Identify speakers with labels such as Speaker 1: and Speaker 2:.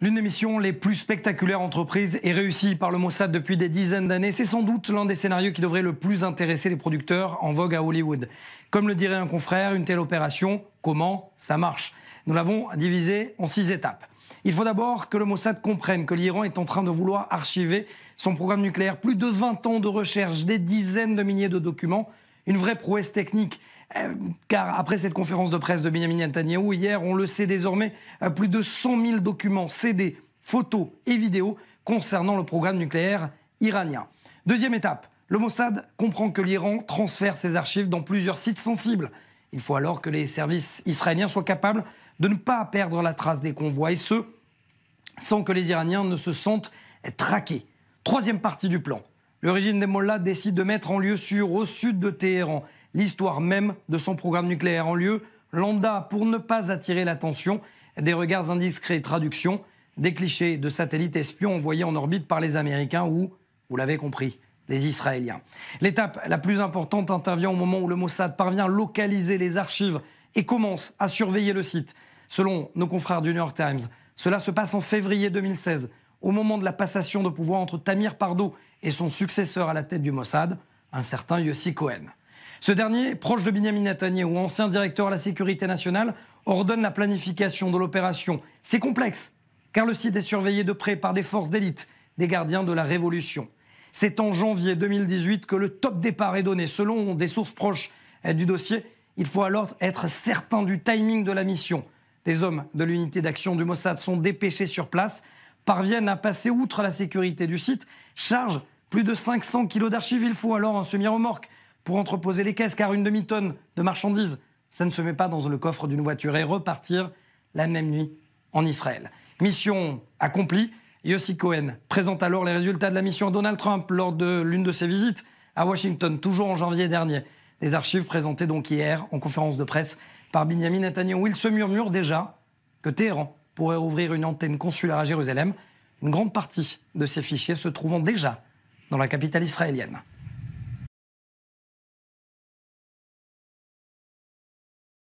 Speaker 1: L'une des missions les plus spectaculaires entreprises et réussies par le Mossad depuis des dizaines d'années, c'est sans doute l'un des scénarios qui devrait le plus intéresser les producteurs en vogue à Hollywood. Comme le dirait un confrère, une telle opération, comment ça marche Nous l'avons divisée en six étapes. Il faut d'abord que le Mossad comprenne que l'Iran est en train de vouloir archiver son programme nucléaire. Plus de 20 ans de recherche, des dizaines de milliers de documents, une vraie prouesse technique euh, car après cette conférence de presse de Benjamin Netanyahu hier, on le sait désormais, euh, plus de 100 000 documents, CD, photos et vidéos concernant le programme nucléaire iranien. Deuxième étape, le Mossad comprend que l'Iran transfère ses archives dans plusieurs sites sensibles. Il faut alors que les services israéliens soient capables de ne pas perdre la trace des convois, et ce, sans que les Iraniens ne se sentent traqués. Troisième partie du plan. Le régime des Mollahs décide de mettre en lieu sûr, au sud de Téhéran, l'histoire même de son programme nucléaire en lieu lambda pour ne pas attirer l'attention des regards indiscrets, traduction des clichés de satellites espions envoyés en orbite par les Américains ou, vous l'avez compris, les Israéliens. L'étape la plus importante intervient au moment où le Mossad parvient à localiser les archives et commence à surveiller le site. Selon nos confrères du New York Times, cela se passe en février 2016, au moment de la passation de pouvoir entre Tamir Pardo et son successeur à la tête du Mossad, un certain Yossi Cohen. Ce dernier, proche de Benjamin ou ancien directeur à la sécurité nationale, ordonne la planification de l'opération. C'est complexe, car le site est surveillé de près par des forces d'élite, des gardiens de la révolution. C'est en janvier 2018 que le top départ est donné. Selon des sources proches euh, du dossier, il faut alors être certain du timing de la mission. Des hommes de l'unité d'action du Mossad sont dépêchés sur place, parviennent à passer outre la sécurité du site, chargent plus de 500 kilos d'archives. Il faut alors un semi-remorque pour entreposer les caisses, car une demi-tonne de marchandises, ça ne se met pas dans le coffre d'une voiture, et repartir la même nuit en Israël. Mission accomplie. Yossi Cohen présente alors les résultats de la mission à Donald Trump lors de l'une de ses visites à Washington, toujours en janvier dernier. Des archives présentées donc hier en conférence de presse par Benjamin Netanyahu. Il se murmure déjà que Téhéran pourrait ouvrir une antenne consulaire à Jérusalem. Une grande partie de ces fichiers se trouvant déjà dans la capitale israélienne.